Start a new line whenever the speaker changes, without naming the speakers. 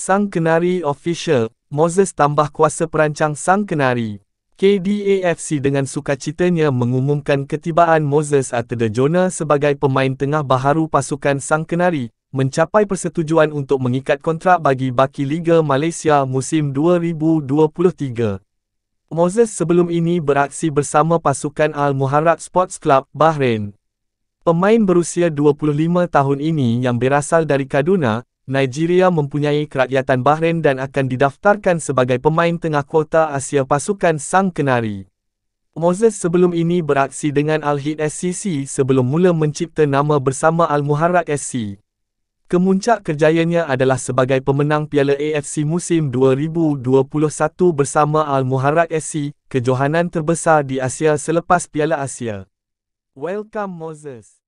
Sang Kenari Official, Moses tambah kuasa perancang Sang Kenari. KDAFC dengan sukacitanya mengumumkan ketibaan Moses Atedejona sebagai pemain tengah baharu pasukan Sang Kenari, mencapai persetujuan untuk mengikat kontrak bagi baki Liga Malaysia musim 2023. Moses sebelum ini beraksi bersama pasukan Al Muharrak Sports Club, Bahrain. Pemain berusia 25 tahun ini yang berasal dari Kaduna, Nigeria mempunyai kerakyatan Bahrain dan akan didaftarkan sebagai pemain tengah kuota Asia Pasukan Sang Kenari. Moses sebelum ini beraksi dengan Al-Hid SCC sebelum mula mencipta nama bersama Al-Muharrak SC. Kemuncak kerjayanya adalah sebagai pemenang Piala AFC musim 2021 bersama Al-Muharrak SC, kejohanan terbesar di Asia selepas Piala Asia. Welcome Moses.